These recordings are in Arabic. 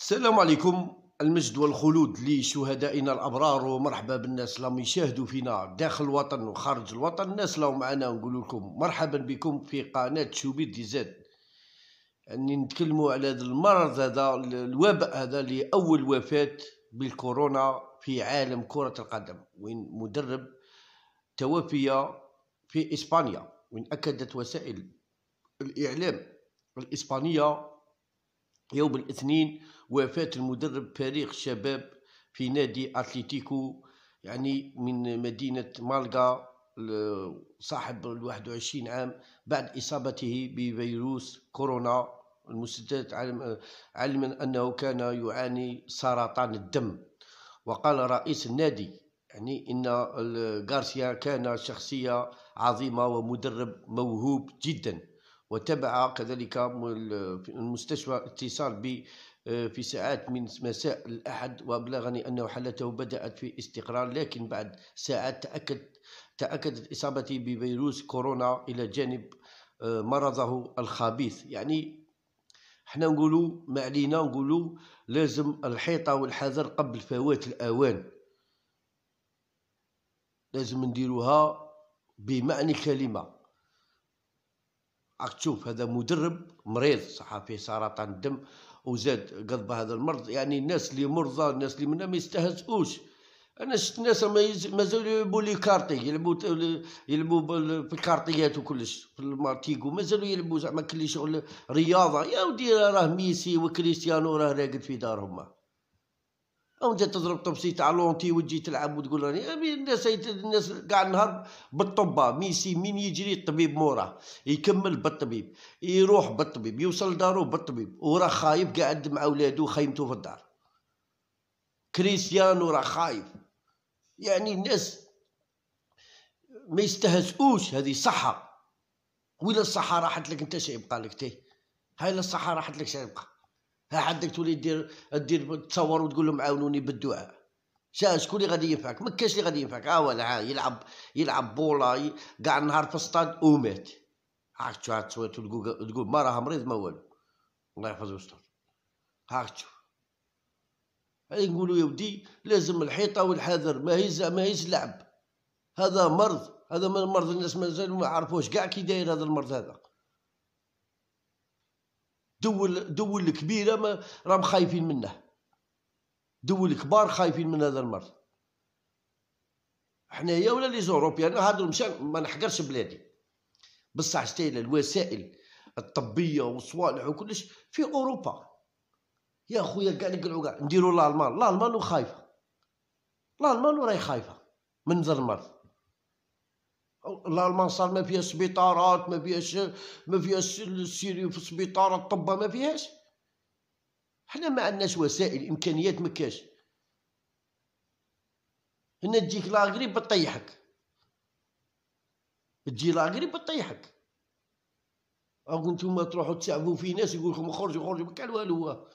السلام عليكم المجد والخلود لشهدائنا الابرار ومرحبا بالناس اللي يشاهدوا فينا داخل الوطن وخارج الوطن الناس اللي معنا نقول لكم مرحبا بكم في قناه شوبيد دي زاد اني يعني نتكلموا على هذا المرض هذا الوباء هذا لاول وفاه بالكورونا في عالم كره القدم وين مدرب توفي في اسبانيا وين اكدت وسائل الاعلام الاسبانيه يوم الاثنين وفاة المدرب فريق الشباب في نادي أتليتيكو يعني من مدينة مالقا صاحب الواحد وعشرين عام بعد إصابته بفيروس كورونا المستجدات علما أنه كان يعاني سرطان الدم وقال رئيس النادي يعني إن غارسيا كان شخصية عظيمة ومدرب موهوب جدا وتبع كذلك المستشفى اتصال بي آه، في ساعات من مساء الأحد وأبلغني انه حالته بدأت في استقرار لكن بعد ساعات تأكد تأكدت إصابتي بفيروس كورونا إلى جانب آه، مرضه الخبيث يعني حنا نقولوا ما علينا نقولوا لازم الحيطة والحذر قبل فوات الأوان لازم نديروها بمعنى الكلمه راك تشوف هذا مدرب مريض صح فيه سرطان الدم وزاد قضب هذا المرض يعني الناس اللي مرضى الناس اللي منا ما يستهزئوش انا شفت الناس مازالوا يلعبوا لي كارتي يلعبوا يلعبوا في الكارتيات وكلش في المارتيكو مازالوا يلعبوا زعما كل شغل رياضه يا ودي راه ميسي وكريستيانو راه راقد في دارهم او انت تضرب طبسي تاع لونتي وتجي تلعب وتقول راني الناس الناس كاع النهار بالطبه ميسي مين يجري الطبيب موراه يكمل بالطبيب يروح بالطبيب يوصل دارو بالطبيب وراه خايب قاعد مع ولادو خيمته في الدار كريستيانو راه خايف يعني الناس ما يستهزئوش هذه صحه ولا الصحه راحت لك انت شي يبقى لك تي هاي الصحه راحت لك شي يبقى ها عندك تولي دير دير تصور وتقول لهم عاونوني بالدعاء شكون اللي غادي ينفعك ما كاش اللي غادي ينفعك ها هو ها يلعب يلعب بولا كاع النهار في الصطاد ومات عرفت عرفت تقول ما راه مريض ما والو الله يحفظه ويستر عرفت نقولوا يا ودي لازم الحيطه والحذر ما هيز ما هيز لعب هذا مرض هذا من مرض الناس مازال ما عرفوش كاع كي داير هذا المرض هذا دول دول الكبيره راهم خايفين منه دول كبار خايفين من هذا المرض حنايا ولا لي زوروبيان يعني هادو مشا ما نحقرش بلادي بصح شتايل الوسائل الطبيه والصوالح وكلش في اوروبا يا خويا كاع نقلعوا كاع نديروا الالمان الالمان خايفه الالمان راهي خايفه من ذا المرض الالمان صار ما فيها سبيطارات ما فيهاش ما فيهاش السيريو في سبيطار الطبه ما فيهاش حنا ما عندناش وسائل امكانيات ما كاش هنا تجيك لاغريب بطيحك تجي لاغريب بطيحك او نتوما تروحوا تسعفوا في ناس يقول لكم خرجوا خرجوا ما كان والو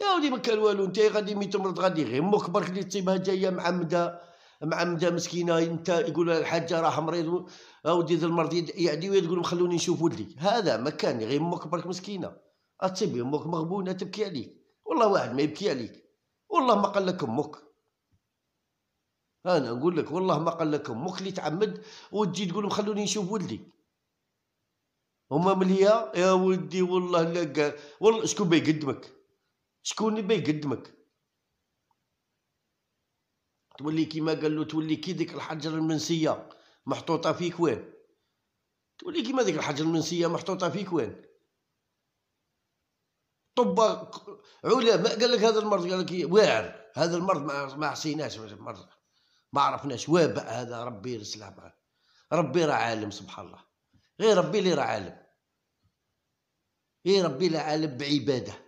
يا ولدي ما كان والو انت غادي مي تمرض غادي غير مخبرك اللي تصيبها جايه معمده معمده مسكينه انت يقول الحاجه راح مريض اودي ذا المرض يعدي تقول لهم خلوني نشوف ولدي هذا كان غير امك برك مسكينه تبي امك مغبونه تبكي عليك والله واحد ما يبكي عليك والله ما قال لك امك انا نقول لك والله ما قال لك امك اللي تعمد وتجي تقول لهم خلوني نشوف ولدي هما مليا يا ولدي والله لا والله شكون بيقدمك شكون بيقدمك تولي كيما قال له تولي كي ديك الحجر المنسيه محطوطه فيك وين تولي كيما ديك الحجر المنسيه محطوطه فيك وين طب علماء قال لك هذا المرض قال لك إيه؟ واعر هذا المرض ما حسيناش مرض ما عرفناش وابع هذا ربي يرسله معاه ربي راه عالم سبحان الله غير ربي اللي راه عالم غير ربي اللي عالم بعباده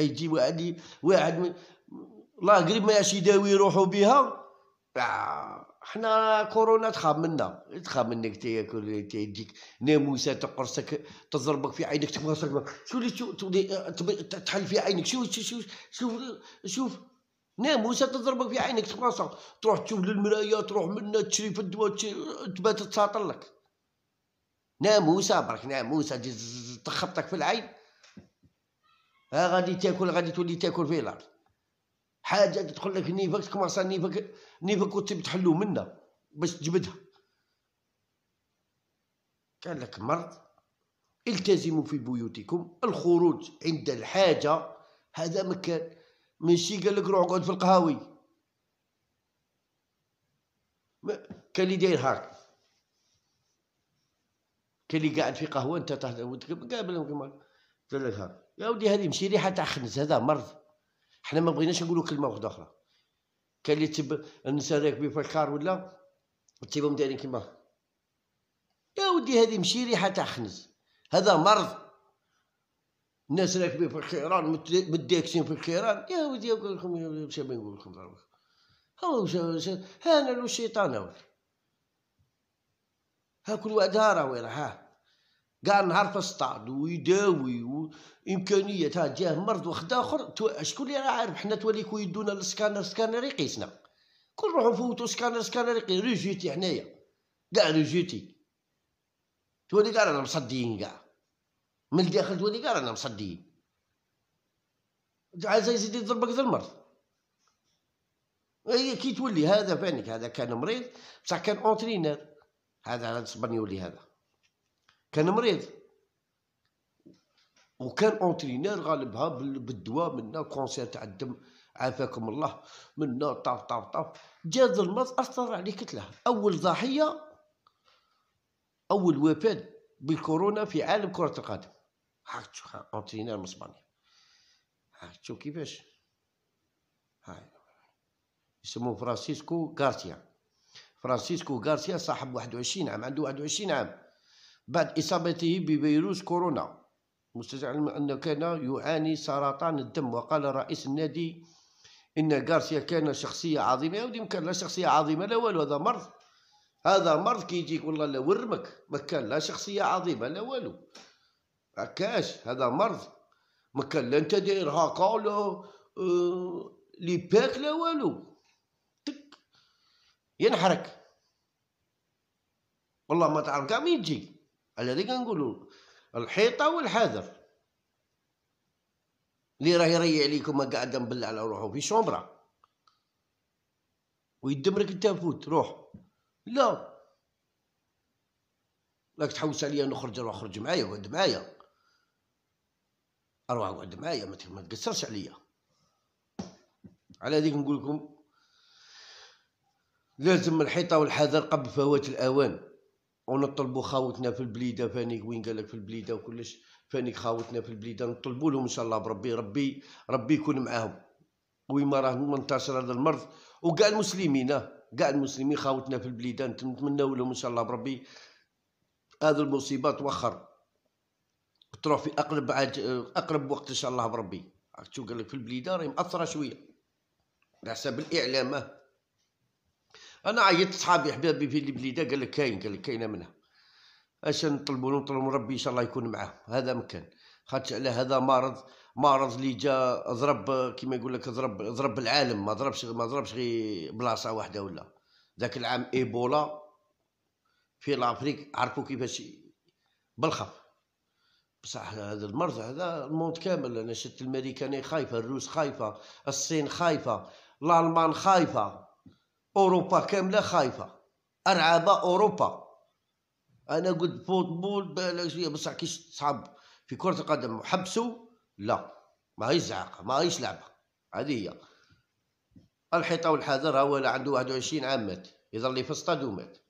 يجي واحد واحد الله قريب ما ياش يداوي روحو بها حنا كورونا تخاف منا تخاف منك تاكل تيديك ناموسه تقرصك تضربك في عينك تقرصك اللي شو تحل في عينك شو شو شوف شوف ناموسه تضربك في عينك تقرصك تروح تشوف للمرايه تروح منا تشري في الدواء تبات تساطر لك ناموسه برك ناموسه تخبطك في العين ها غادي تاكل غادي تولي تاكل في الارض حاجه تدخل لك نيفك صار نيفك نيفك كنت بتحلو منها باش تجبدها كان لك مرض التزموا في بيوتكم الخروج عند الحاجه هذا مكان ماشي قال لك روح اقعد في القهاوي كان اللي داير هاك كان اللي قاعد في قهوه انت تهدر وتقابل قال لك يا ودي هذه ماشي ريحه تاع خنز هذا مرض حنا ما بغيناش نقولوا كلمه واحده اخرى كان اللي تب النساء هذاك بيفكر ولا تيبهم دايرين كيما يا ودي هذه ماشي ريحه تاع خنز هذا مرض الناس راكبين في الخيران متداكسين في الخيران يا ودي نقول لكم باش ما نقول لكم ضربك هو هانا لو الشيطان ها كل واحد راه ويلاه ها قال نهار تصطاد ويداوي وامكانيات ها جاه مرض واخد اخر شكون اللي راه عارف حنا توليكو يدونا للسكانر سكانر يقيسنا كون نروحو نفوتو سكانر سكانر يقيس ريجيتي حنايا كاع ريجيتي تولي كاع رانا مصديين كاع من الداخل تولي كاع رانا مصديين عايز يزيد يضربك ذا المرض هي إيه، كي تولي هذا فانك هذا كان مريض بصح كان اونترينر هذا هذا صبرني يولي هذا كان مريض وكان اونترينير غالبها بالدواء منا كونسير تاع الدم عافاكم الله منا طاف طاف طاف جا المرض اثر عليه كتله اول ضحيه اول وفاه بالكورونا في عالم كره القدم هاك تشوف اونترينير من اسبانيا هاك تشوف كيفاش هاي يسموه فرانسيسكو غارسيا فرانسيسكو غارسيا صاحب 21 عام عنده 21 عام بعد إصابته بفيروس كورونا مستزعم أنه كان يعاني سرطان الدم وقال رئيس النادي إن غارسيا كان شخصية عظيمة يا ودي مكان لا شخصية عظيمة لا والو هذا مرض هذا مرض كي يجيك والله لا ورمك ما كان لا شخصية عظيمة لا والو هكاش هذا مرض ما كان لا انت داير هاكا ولا آه، لي باك لا والو تك ينحرك والله ما تعرف كاع مين تجي على الذي كنقولوا الحيطه والحذر اللي راه يريح عليكم قاعد مبلع على روحو في شومبرا ويدمرك انت فوت روح لا راك تحوس عليا نخرج روح خرج معايا وقعد معايا اروح وقعد معايا ما تقصرش عليا على هذيك نقول لكم لازم الحيطه والحذر قبل فوات الاوان ونطلبوا خاوتنا في البليده فانيك وين قال لك في البليده وكلش فانيك خاوتنا في البليده نطلبوا لهم ان شاء الله بربي ربي ربي يكون معاهم ويما راه منتشر هذا المرض وكاع المسلمين كاع اه، المسلمين خاوتنا في البليده نتمنوا لهم ان شاء الله بربي هذه المصيبه توخر تروح في اقرب عج... اقرب وقت ان شاء الله بربي شو قال لك في البليده راهي مأثره شويه على حساب الاعلام اه. انا عيطت صحابي احبابي في البليده قال لك كاين قال لك كاينه منها اش نطلبوا نطلبوا ربي ان شاء الله يكون معاه هذا مكان خاطر على هذا مرض مرض اللي جا ضرب كيما يقول لك ضرب ضرب العالم ما ضربش ما ضربش غير بلاصه واحده ولا ذاك العام ايبولا في لافريك عرفوا كيفاش بالخف بصح هذا المرض هذا الموت كامل انا شفت الامريكاني خايفه الروس خايفه الصين خايفه الالمان خايفه اوروبا كامله خايفه ارعب اوروبا انا قلت فوتبول بالك شويه بصح كي صعب في كره القدم حبسوا لا ما هي ما هيش لعبه هذه هي الحيطه والحذر هو عنده 21 عام مات يظل لي في الصطاد ومات